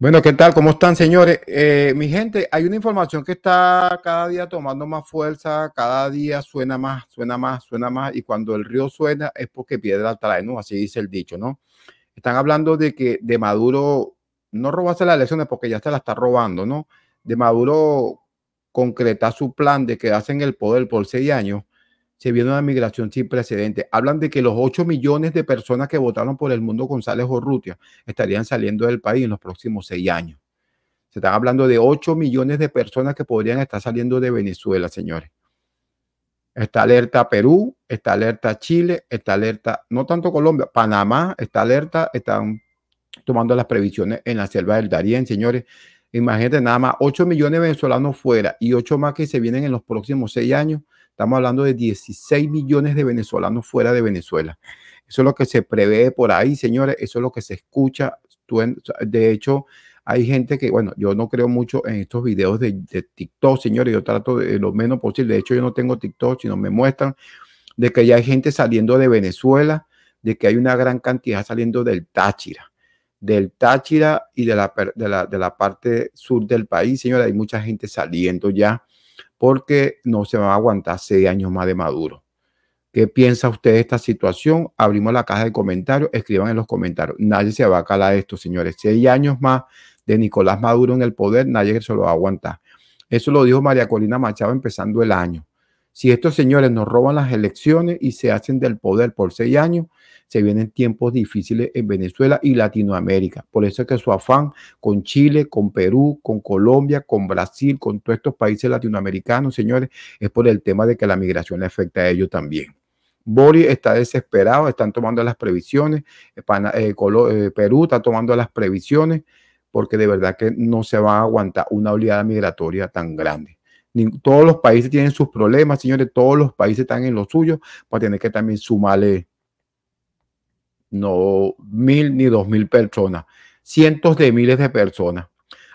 Bueno, ¿qué tal? ¿Cómo están, señores? Eh, mi gente, hay una información que está cada día tomando más fuerza, cada día suena más, suena más, suena más, y cuando el río suena es porque piedra trae, ¿no? Así dice el dicho, ¿no? Están hablando de que de Maduro no robase las elecciones porque ya se las está robando, ¿no? De Maduro concreta su plan de quedarse en el poder por seis años se viene una migración sin precedentes. Hablan de que los 8 millones de personas que votaron por el mundo González Orrutia estarían saliendo del país en los próximos seis años. Se están hablando de 8 millones de personas que podrían estar saliendo de Venezuela, señores. Está alerta Perú, está alerta Chile, está alerta, no tanto Colombia, Panamá está alerta, están tomando las previsiones en la selva del Darién, señores. Imagínate nada más, 8 millones de venezolanos fuera y 8 más que se vienen en los próximos 6 años Estamos hablando de 16 millones de venezolanos fuera de Venezuela. Eso es lo que se prevé por ahí, señores. Eso es lo que se escucha. De hecho, hay gente que, bueno, yo no creo mucho en estos videos de, TikTok, señores. Yo trato de lo menos posible. De hecho, yo no tengo TikTok, sino me muestran de que ya hay gente saliendo de Venezuela, de que hay una gran cantidad saliendo del Táchira del Táchira y de la, de la, parte sur del país, señores. hay mucha gente saliendo ya porque no se va a aguantar seis años más de Maduro. ¿Qué piensa usted de esta situación? Abrimos la caja de comentarios, escriban en los comentarios. Nadie se va a calar esto, señores. Seis años más de Nicolás Maduro en el poder, nadie se lo va a aguantar. Eso lo dijo María Colina Machado empezando el año. Si estos señores nos roban las elecciones y se hacen del poder por seis años, se vienen tiempos difíciles en Venezuela y Latinoamérica. Por eso es que su afán con Chile, con Perú, con Colombia, con Brasil, con todos estos países latinoamericanos, señores, es por el tema de que la migración le afecta a ellos también. Boris está desesperado, están tomando las previsiones, eh, eh, eh, Perú está tomando las previsiones, porque de verdad que no se va a aguantar una oleada migratoria tan grande. todos los países tienen sus problemas, señores, todos los países están en lo suyo, para tener que también sumarle no mil ni dos mil personas, cientos de miles de personas.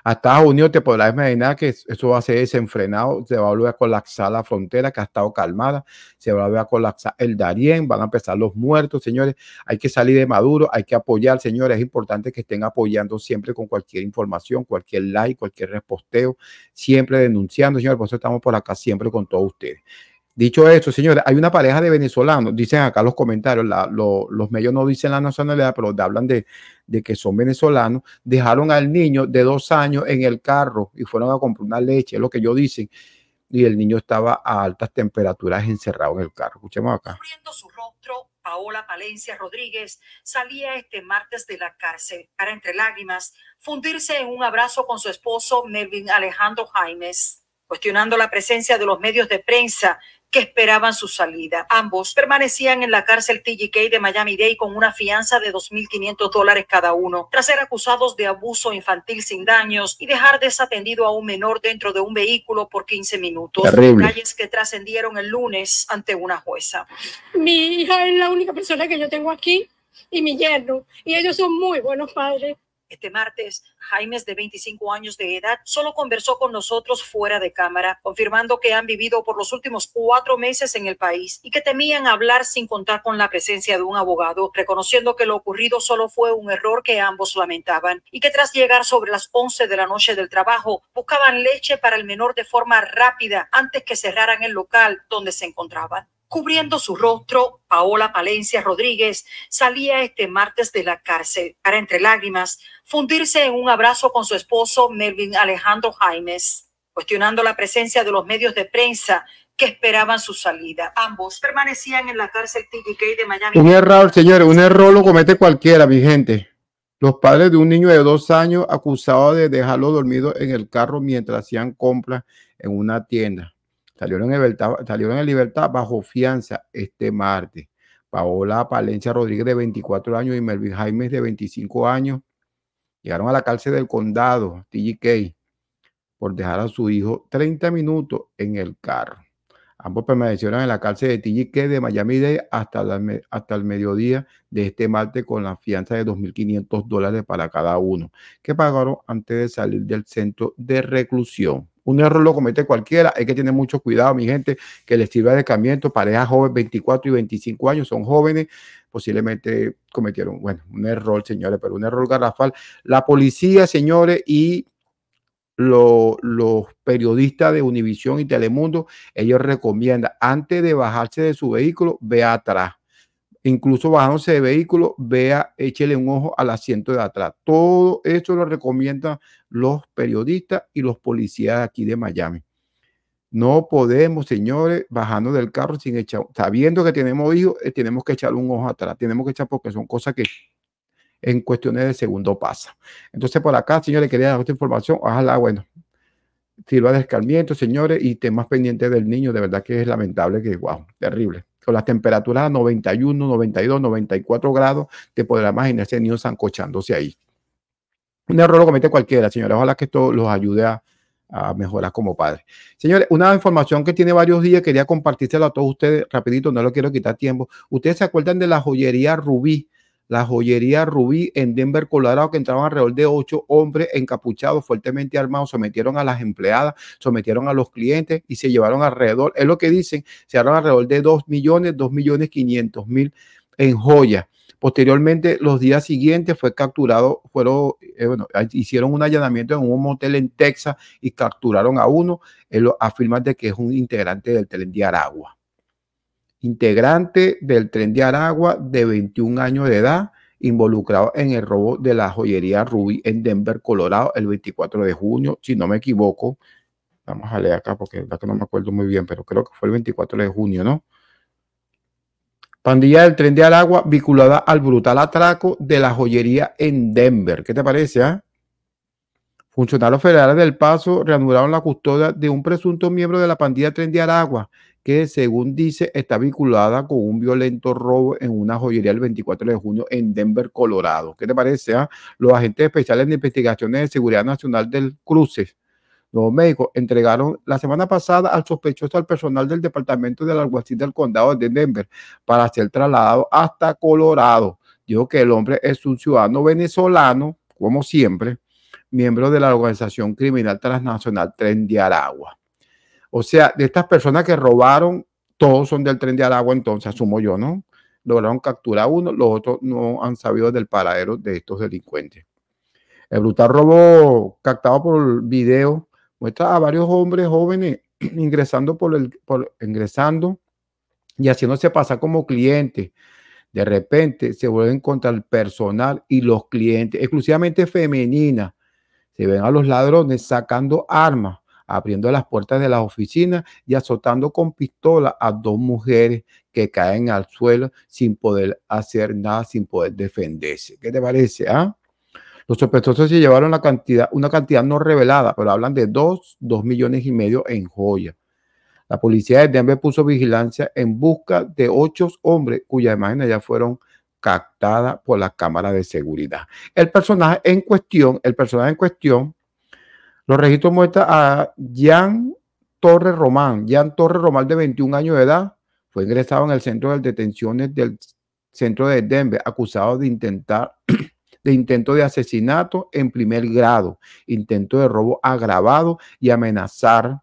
A Estados Unidos te podrás imaginar que eso va a ser desenfrenado, se va a volver a colapsar la frontera que ha estado calmada, se va a volver a colapsar el Darién, van a empezar los muertos, señores. Hay que salir de Maduro, hay que apoyar, señores. Es importante que estén apoyando siempre con cualquier información, cualquier like, cualquier reposteo, siempre denunciando, señores. Por eso estamos por acá siempre con todos ustedes. Dicho eso, señores, hay una pareja de venezolanos, dicen acá los comentarios, los medios no dicen la nacionalidad, pero hablan de, de, que son venezolanos, dejaron al niño de dos años en el carro y fueron a comprar una leche, es lo que yo dicen, y el niño estaba a altas temperaturas encerrado en el carro. Escuchemos acá. su rostro, Paola Palencia Rodríguez salía este martes de la cárcel para entre lágrimas fundirse en un abrazo con su esposo Melvin Alejandro Jaimes, cuestionando la presencia de los medios de prensa que esperaban su salida. Ambos permanecían en la cárcel TGK de Miami-Dade con una fianza de 2.500 dólares cada uno, tras ser acusados de abuso infantil sin daños y dejar desatendido a un menor dentro de un vehículo por 15 minutos. Calles que trascendieron el lunes ante una jueza. Mi hija es la única persona que yo tengo aquí y mi yerno, y ellos son muy buenos padres. Este martes, Jaime, de 25 años de edad, solo conversó con nosotros fuera de cámara, confirmando que han vivido por los últimos cuatro meses en el país y que temían hablar sin contar con la presencia de un abogado, reconociendo que lo ocurrido solo fue un error que ambos lamentaban y que tras llegar sobre las 11 de la noche del trabajo, buscaban leche para el menor de forma rápida antes que cerraran el local donde se encontraban. Cubriendo su rostro, Paola Palencia Rodríguez salía este martes de la cárcel para, entre lágrimas, fundirse en un abrazo con su esposo Melvin Alejandro Jaimes, cuestionando la presencia de los medios de prensa que esperaban su salida. Ambos permanecían en la cárcel TGK de Miami. Un error, señores, un error lo comete cualquiera, mi gente. Los padres de un niño de dos años acusados de dejarlo dormido en el carro mientras hacían compras en una tienda salieron en libertad, bajo fianza este martes. Paola Palencia Rodríguez de 24 años y Melvin Jaimes de 25 años llegaron a la cárcel del condado TGK por dejar a su hijo 30 minutos en el carro. Ambos permanecieron en la cárcel de TGK de Miami-Dade hasta, hasta el mediodía de este martes con la fianza de 2.500 dólares para cada uno, que pagaron antes de salir del centro de reclusión. Un error lo comete cualquiera, hay que tener mucho cuidado, mi gente, que les sirva de camiento. Pareja joven, 24 y 25 años, son jóvenes, posiblemente cometieron, bueno, un error, señores, pero un error garrafal. La policía, señores, y los, los periodistas de Univisión y Telemundo, ellos recomiendan, antes de bajarse de su vehículo, ve atrás incluso bajándose de vehículo, vea, échele un ojo al asiento de atrás. Todo esto lo recomiendan los periodistas y los policías aquí de Miami. No podemos, señores, bajando del carro sin echar, sabiendo que tenemos hijos, eh, tenemos que echarle un ojo atrás, tenemos que echar porque son cosas que en cuestiones de segundo pasa. Entonces, por acá, señores, quería dar esta información. Ojalá, bueno, sirva de escarmiento, señores, y temas pendientes del niño. De verdad que es lamentable, que, wow, terrible con las temperaturas 91, 92, 94 grados, te podrás imaginar ese niño sancochándose ahí. Un error lo comete cualquiera, señores. Ojalá que esto los ayude a, mejorar como padres. Señores, una información que tiene varios días, quería compartírselo a todos ustedes rapidito, no lo quiero quitar tiempo. Ustedes se acuerdan de la joyería Rubí, la joyería Rubí en Denver, Colorado, que entraban alrededor de ocho hombres encapuchados, fuertemente armados, sometieron a las empleadas, sometieron a los clientes y se llevaron alrededor, es lo que dicen, se llevaron alrededor de 2 millones, dos millones 500 mil en joyas. Posteriormente, los días siguientes fue capturado, fueron, eh, bueno, hicieron un allanamiento en un motel en Texas y capturaron a uno, él afirma de que es un integrante del tren de Aragua integrante del tren de Aragua de 21 años de edad, involucrado en el robo de la joyería Ruby en Denver, Colorado, el 24 de junio, si no me equivoco. Vamos a leer acá porque la que no me acuerdo muy bien, pero creo que fue el 24 de junio, ¿no? Pandilla del tren de Aragua vinculada al brutal atraco de la joyería en Denver. ¿Qué te parece? Ah? Funcionarios federales del Paso reanudaron la custodia de un presunto miembro de la pandilla Tren de Aragua, que según dice está vinculada con un violento robo en una joyería el 24 de junio en Denver, Colorado. ¿Qué te parece? a ah? Los agentes especiales de investigaciones de seguridad nacional del Cruces, Nuevo México, entregaron la semana pasada al sospechoso al personal del departamento del alguacil del condado de Denver para ser trasladado hasta Colorado. Dijo que el hombre es un ciudadano venezolano, como siempre, miembro de la organización criminal transnacional Tren de Aragua. O sea, de estas personas que robaron, todos son del tren de Aragua, entonces asumo yo, ¿no? Lograron capturar uno, los otros no han sabido del paradero de estos delincuentes. El brutal robo captado por el video muestra a varios hombres jóvenes ingresando por el ingresando y haciéndose pasar como clientes. De repente se vuelven contra el personal y los clientes, exclusivamente femeninas, Se ven a los ladrones sacando armas abriendo las puertas de las oficinas y azotando con pistola a dos mujeres que caen al suelo sin poder hacer nada, sin poder defenderse. ¿Qué te parece? Ah? Los sospechosos se llevaron la cantidad, una cantidad no revelada, pero hablan de dos, dos millones y medio en joya. La policía de Denver puso vigilancia en busca de ocho hombres cuyas imágenes ya fueron captadas por la cámara de seguridad. El personaje en cuestión, el personaje en cuestión los registros muestran a Jan Torres Román. Jan Torres Román, de 21 años de edad, fue ingresado en el centro de detenciones del centro de Denver, acusado de intentar de intento de asesinato en primer grado, intento de robo agravado y amenazar.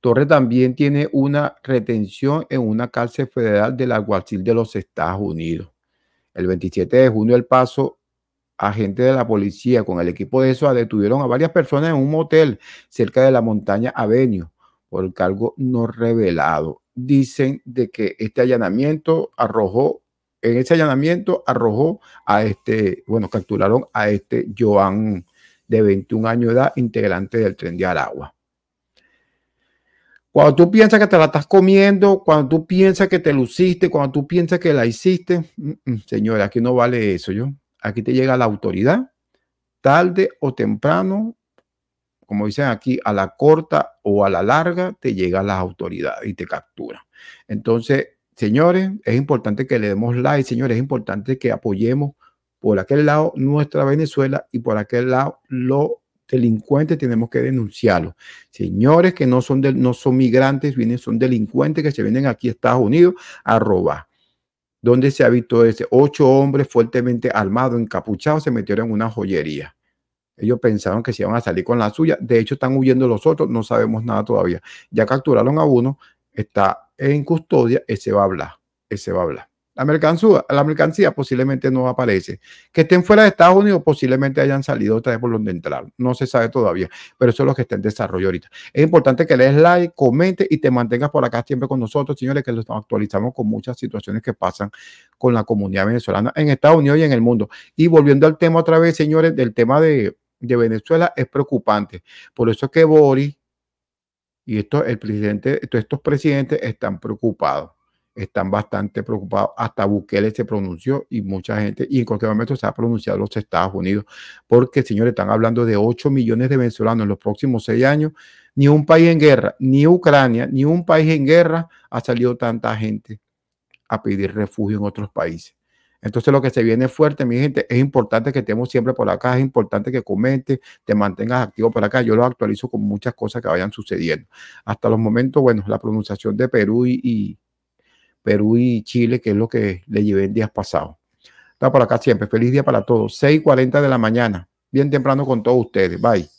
Torres también tiene una retención en una cárcel federal del alguacil de los Estados Unidos. El 27 de junio, el paso agentes de la policía con el equipo de eso detuvieron a varias personas en un motel cerca de la montaña Avenio por el cargo no revelado. Dicen de que este allanamiento arrojó, en ese allanamiento arrojó a este, bueno, capturaron a este Joan de 21 años de edad, integrante del tren de Aragua. Cuando tú piensas que te la estás comiendo, cuando tú piensas que te luciste, cuando tú piensas que la hiciste, mm, mm, señora, aquí no vale eso, yo aquí te llega la autoridad, tarde o temprano, como dicen aquí, a la corta o a la larga, te llega la autoridad y te captura. Entonces, señores, es importante que le demos like, señores, es importante que apoyemos por aquel lado nuestra Venezuela y por aquel lado los delincuentes tenemos que denunciarlos. Señores que no son, no son migrantes, vienen, son delincuentes que se vienen aquí a Estados Unidos a robar donde se visto ese. Ocho hombres fuertemente armados, encapuchados, se metieron en una joyería. Ellos pensaron que se iban a salir con la suya. De hecho, están huyendo los otros. No sabemos nada todavía. Ya capturaron a uno, está en custodia. Ese va a hablar. Ese va a hablar. La mercancía, posiblemente no aparece. Que estén fuera de Estados Unidos, posiblemente hayan salido otra vez por donde entrar. No se sabe todavía, pero eso es lo que está en desarrollo ahorita. Es importante que des like, comente y te mantengas por acá siempre con nosotros, señores, que los actualizamos con muchas situaciones que pasan con la comunidad venezolana en Estados Unidos y en el mundo. Y volviendo al tema otra vez, señores, del tema de, de Venezuela es preocupante. Por eso es que Boris y esto, el presidente, estos presidentes están preocupados están bastante preocupados. Hasta Bukele se pronunció y mucha gente, y en cualquier momento se ha pronunciado los Estados Unidos, porque señores, están hablando de 8 millones de venezolanos en los próximos 6 años. Ni un país en guerra, ni Ucrania, ni un país en guerra ha salido tanta gente a pedir refugio en otros países. Entonces lo que se viene fuerte, mi gente, es importante que estemos siempre por acá, es importante que comentes, te mantengas activo por acá. Yo lo actualizo con muchas cosas que vayan sucediendo. Hasta los momentos, bueno, la pronunciación de Perú y Perú y Chile, que es lo que le llevé en días pasados. Está por acá siempre. Feliz día para todos. 6:40 de la mañana. Bien temprano con todos ustedes. Bye.